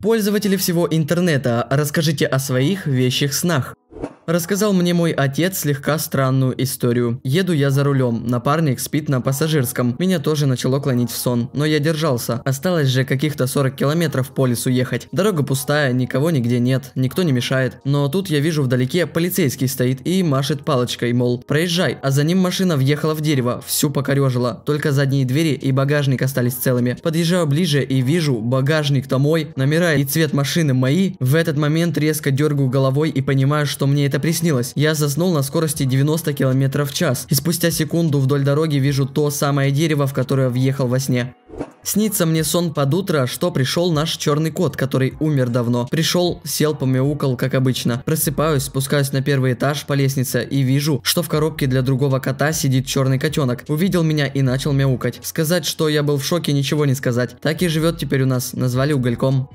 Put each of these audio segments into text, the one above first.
Пользователи всего интернета, расскажите о своих вещих снах рассказал мне мой отец слегка странную историю. Еду я за рулем, напарник спит на пассажирском. Меня тоже начало клонить в сон, но я держался. Осталось же каких-то 40 километров по лесу ехать. Дорога пустая, никого нигде нет, никто не мешает. Но тут я вижу вдалеке полицейский стоит и машет палочкой, мол, проезжай. А за ним машина въехала в дерево, всю покорежила. Только задние двери и багажник остались целыми. Подъезжаю ближе и вижу, багажник-то мой, номера и цвет машины мои. В этот момент резко дергаю головой и понимаю, что мне это это приснилось. Я заснул на скорости 90 км в час. И спустя секунду вдоль дороги вижу то самое дерево, в которое въехал во сне. Снится мне сон под утро, что пришел наш черный кот, который умер давно. Пришел, сел, помяукал, как обычно. Просыпаюсь, спускаюсь на первый этаж по лестнице и вижу, что в коробке для другого кота сидит черный котенок. Увидел меня и начал мяукать. Сказать, что я был в шоке, ничего не сказать. Так и живет теперь у нас, назвали угольком.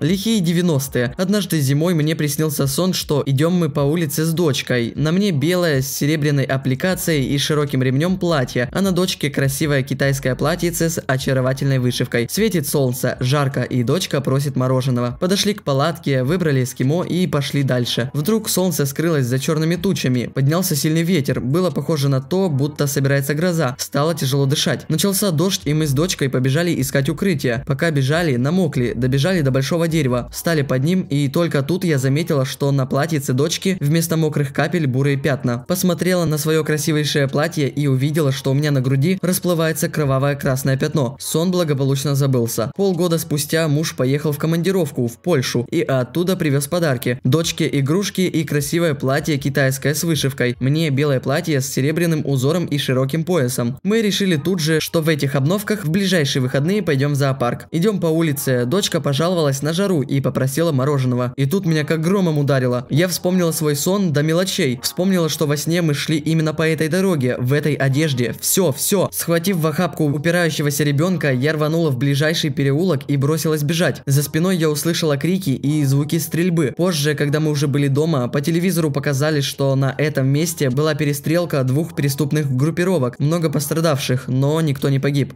Лихие 90-е. Однажды зимой мне приснился сон, что идем мы по улице с дочкой. На мне белое с серебряной аппликацией и широким ремнем платье, а на дочке красивое китайское платьице с очаровательной вышивкой. Светит солнце, жарко, и дочка просит мороженого. Подошли к палатке, выбрали эскимо и пошли дальше. Вдруг солнце скрылось за черными тучами, поднялся сильный ветер, было похоже на то, будто собирается гроза. Стало тяжело дышать. Начался дождь, и мы с дочкой побежали искать укрытие. Пока бежали, намокли, добежали до большого большого дерева, встали под ним, и только тут я заметила, что на платьице дочки вместо мокрых капель бурые пятна. Посмотрела на свое красивейшее платье и увидела, что у меня на груди расплывается кровавое красное пятно. Сон благополучно забылся. Полгода спустя муж поехал в командировку в Польшу и оттуда привез подарки. Дочке игрушки и красивое платье китайское с вышивкой. Мне белое платье с серебряным узором и широким поясом. Мы решили тут же, что в этих обновках в ближайшие выходные пойдем в зоопарк. Идем по улице. Дочка пожаловалась жаловалась на жару и попросила мороженого. И тут меня как громом ударило. Я вспомнила свой сон до мелочей. Вспомнила, что во сне мы шли именно по этой дороге, в этой одежде. Все, все. Схватив в охапку упирающегося ребенка, я рванула в ближайший переулок и бросилась бежать. За спиной я услышала крики и звуки стрельбы. Позже, когда мы уже были дома, по телевизору показали, что на этом месте была перестрелка двух преступных группировок. Много пострадавших, но никто не погиб.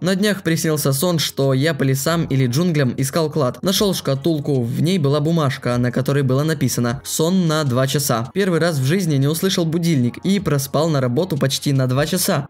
На днях приснился сон, что я по лесам или джунглям искал клад склад. Нашел шкатулку, в ней была бумажка, на которой было написано «Сон на 2 часа». Первый раз в жизни не услышал будильник и проспал на работу почти на 2 часа.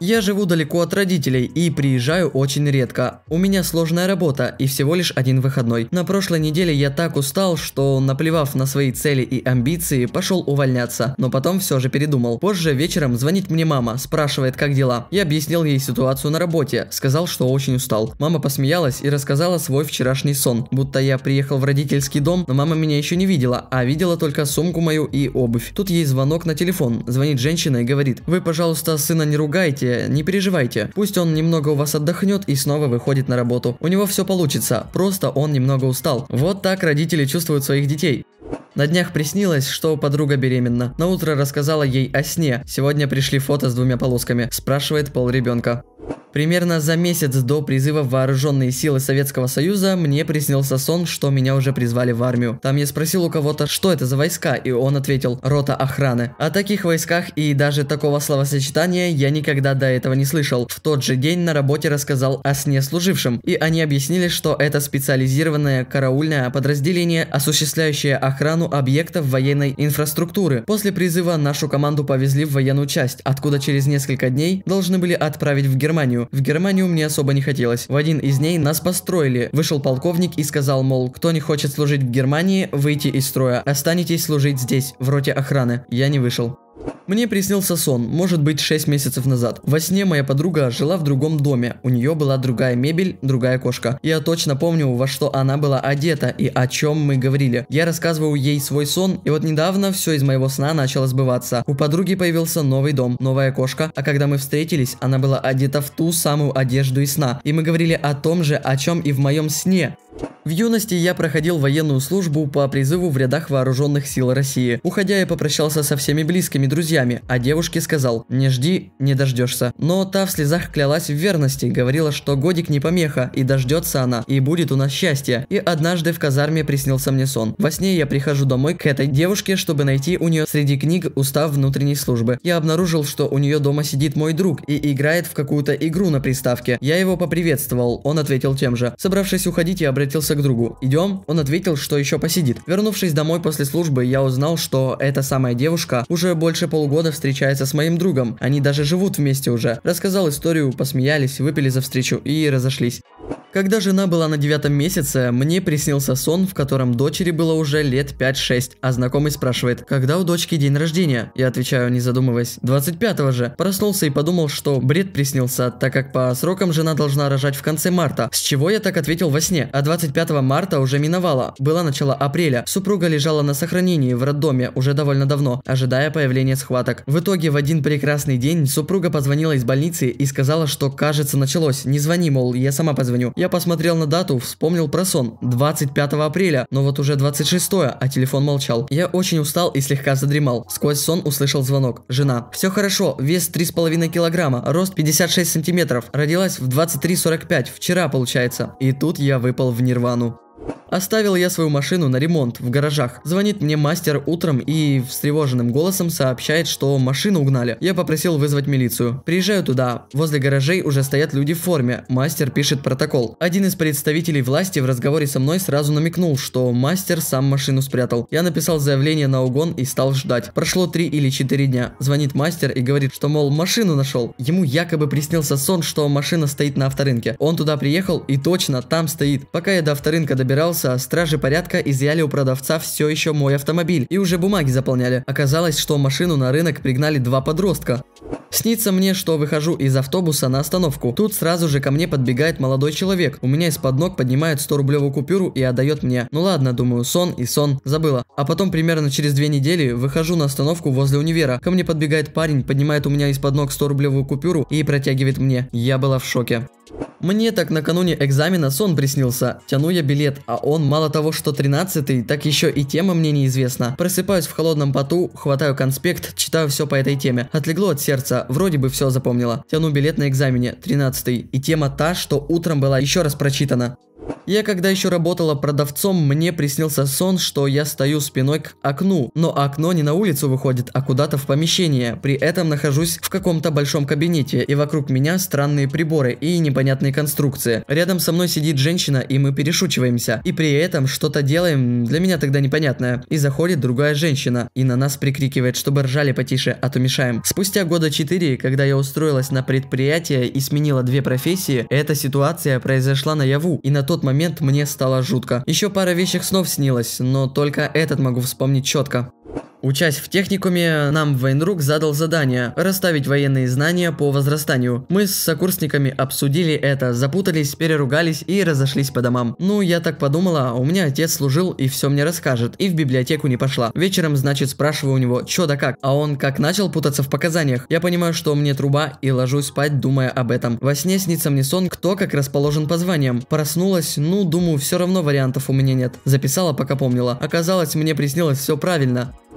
Я живу далеко от родителей и приезжаю очень редко. У меня сложная работа и всего лишь один выходной. На прошлой неделе я так устал, что, наплевав на свои цели и амбиции, пошел увольняться. Но потом все же передумал. Позже вечером звонит мне мама, спрашивает, как дела. Я объяснил ей ситуацию на работе, сказал, что очень устал. Мама посмеялась и рассказала свой вчерашний сон. Будто я приехал в родительский дом, но мама меня еще не видела, а видела только сумку мою и обувь. Тут ей звонок на телефон. Звонит женщина и говорит, вы, пожалуйста, сына не ругай, отдыхайте, не переживайте. Пусть он немного у вас отдохнет и снова выходит на работу. У него все получится, просто он немного устал. Вот так родители чувствуют своих детей. На днях приснилось, что подруга беременна. На утро рассказала ей о сне. Сегодня пришли фото с двумя полосками. Спрашивает пол ребенка. Примерно за месяц до призыва в вооруженные силы Советского Союза мне приснился сон, что меня уже призвали в армию. Там я спросил у кого-то, что это за войска, и он ответил «Рота охраны». О таких войсках и даже такого словосочетания я никогда до этого не слышал. В тот же день на работе рассказал о сне служившим, и они объяснили, что это специализированное караульное подразделение, осуществляющее охрану объектов военной инфраструктуры. После призыва нашу команду повезли в военную часть, откуда через несколько дней должны были отправить в Германию. Германию. В Германию мне особо не хотелось. В один из дней нас построили. Вышел полковник и сказал, мол, кто не хочет служить в Германии, выйти из строя. Останетесь служить здесь, в роте охраны. Я не вышел. Мне приснился сон, может быть 6 месяцев назад. Во сне моя подруга жила в другом доме, у нее была другая мебель, другая кошка. Я точно помню, во что она была одета и о чем мы говорили. Я рассказывал ей свой сон, и вот недавно все из моего сна начало сбываться. У подруги появился новый дом, новая кошка, а когда мы встретились, она была одета в ту самую одежду из сна. И мы говорили о том же, о чем и в моем сне. В юности я проходил военную службу по призыву в рядах вооруженных сил России. Уходя, я попрощался со всеми близкими друзьями, а девушке сказал «Не жди, не дождешься». Но та в слезах клялась в верности, говорила, что годик не помеха, и дождется она, и будет у нас счастье. И однажды в казарме приснился мне сон. Во сне я прихожу домой к этой девушке, чтобы найти у нее среди книг устав внутренней службы. Я обнаружил, что у нее дома сидит мой друг и играет в какую-то игру на приставке. Я его поприветствовал, он ответил тем же. Собравшись уходить, я обратился к другу. Идем? Он ответил, что еще посидит. Вернувшись домой после службы, я узнал, что эта самая девушка уже больше полугода встречается с моим другом. Они даже живут вместе уже. Рассказал историю, посмеялись, выпили за встречу и разошлись. Когда жена была на девятом месяце, мне приснился сон, в котором дочери было уже лет 5-6, а знакомый спрашивает, когда у дочки день рождения? Я отвечаю, не задумываясь, 25 го же. Проснулся и подумал, что бред приснился, так как по срокам жена должна рожать в конце марта, с чего я так ответил во сне, а 25 марта уже миновало, было начало апреля, супруга лежала на сохранении в роддоме уже довольно давно, ожидая появления схваток. В итоге в один прекрасный день супруга позвонила из больницы и сказала, что кажется началось, не звони, мол, я сама позвоню. Я посмотрел на дату, вспомнил про сон. 25 апреля, но вот уже 26, а телефон молчал. Я очень устал и слегка задремал. Сквозь сон услышал звонок. Жена. Все хорошо, вес 3,5 килограмма, рост 56 сантиметров. Родилась в 23.45, вчера получается. И тут я выпал в нирвану. Оставил я свою машину на ремонт в гаражах. Звонит мне мастер утром и встревоженным голосом сообщает, что машину угнали. Я попросил вызвать милицию. Приезжаю туда. Возле гаражей уже стоят люди в форме. Мастер пишет протокол. Один из представителей власти в разговоре со мной сразу намекнул, что мастер сам машину спрятал. Я написал заявление на угон и стал ждать. Прошло три или четыре дня. Звонит мастер и говорит, что мол машину нашел. Ему якобы приснился сон, что машина стоит на авторынке. Он туда приехал и точно там стоит. Пока я до авторынка добирался, сдался, стражи порядка изъяли у продавца все еще мой автомобиль и уже бумаги заполняли. Оказалось, что машину на рынок пригнали два подростка. Снится мне, что выхожу из автобуса на остановку. Тут сразу же ко мне подбегает молодой человек. У меня из-под ног поднимает 100-рублевую купюру и отдает мне. Ну ладно, думаю, сон и сон. Забыла. А потом примерно через две недели выхожу на остановку возле универа. Ко мне подбегает парень, поднимает у меня из-под ног 100-рублевую купюру и протягивает мне. Я была в шоке. Мне так накануне экзамена сон приснился. Тяну я билет, а он мало того, что 13 так еще и тема мне неизвестна. Просыпаюсь в холодном поту, хватаю конспект, читаю все по этой теме. Отлегло от сердца, вроде бы все запомнила. Тяну билет на экзамене, 13 и тема та, что утром была еще раз прочитана. Я когда еще работала продавцом, мне приснился сон, что я стою спиной к окну, но окно не на улицу выходит, а куда-то в помещение. При этом нахожусь в каком-то большом кабинете, и вокруг меня странные приборы и непонятные конструкции. Рядом со мной сидит женщина, и мы перешучиваемся, и при этом что-то делаем, для меня тогда непонятное. И заходит другая женщина, и на нас прикрикивает, чтобы ржали потише, а то мешаем. Спустя года 4, когда я устроилась на предприятие и сменила две профессии, эта ситуация произошла наяву, и на тот тот момент мне стало жутко. Еще пара вещих снов снилось, но только этот могу вспомнить четко. Учась в техникуме, нам военрук задал задание – расставить военные знания по возрастанию. Мы с сокурсниками обсудили это, запутались, переругались и разошлись по домам. Ну, я так подумала, а у меня отец служил и все мне расскажет, и в библиотеку не пошла. Вечером, значит, спрашиваю у него, чё да как, а он как начал путаться в показаниях. Я понимаю, что мне труба и ложусь спать, думая об этом. Во сне снится мне сон, кто как расположен по званиям. Проснулась, ну, думаю, все равно вариантов у меня нет. Записала, пока помнила. Оказалось, мне приснилось все правильно.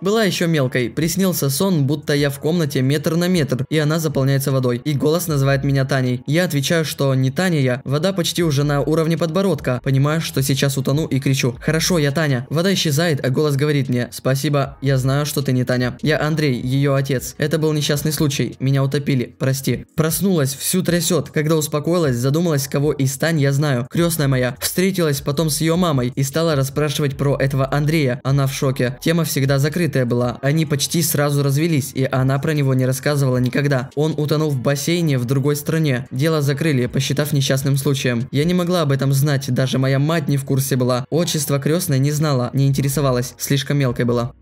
Была еще мелкой. Приснился сон, будто я в комнате метр на метр, и она заполняется водой. И голос называет меня Таней. Я отвечаю, что не Таня я. Вода почти уже на уровне подбородка. Понимаю, что сейчас утону и кричу. Хорошо, я Таня. Вода исчезает, а голос говорит мне. Спасибо, я знаю, что ты не Таня. Я Андрей, ее отец. Это был несчастный случай. Меня утопили, прости. Проснулась, всю трясет. Когда успокоилась, задумалась, кого из Тань я знаю. Крестная моя. Встретилась потом с ее мамой и стала расспрашивать про этого Андрея. Она в шоке. Тема всегда закрыта скрытая была. Они почти сразу развелись, и она про него не рассказывала никогда. Он утонул в бассейне в другой стране. Дело закрыли, посчитав несчастным случаем. Я не могла об этом знать, даже моя мать не в курсе была. Отчество крестной не знала, не интересовалась, слишком мелкой была.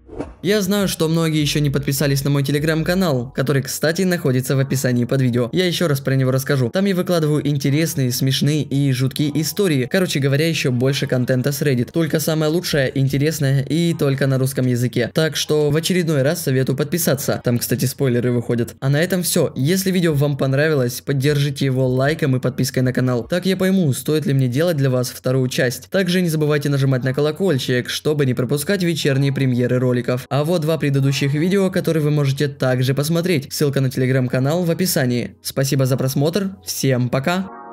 Я знаю, что многие еще не подписались на мой телеграм-канал, который, кстати, находится в описании под видео. Я еще раз про него расскажу. Там я выкладываю интересные, смешные и жуткие истории. Короче говоря, еще больше контента с Reddit. Только самое лучшее, интересное и только на русском языке. Так что в очередной раз советую подписаться. Там, кстати, спойлеры выходят. А на этом все. Если видео вам понравилось, поддержите его лайком и подпиской на канал. Так я пойму, стоит ли мне делать для вас вторую часть. Также не забывайте нажимать на колокольчик, чтобы не пропускать вечерние премьеры роликов роликов. А вот два предыдущих видео, которые вы можете также посмотреть. Ссылка на телеграм-канал в описании. Спасибо за просмотр, всем пока!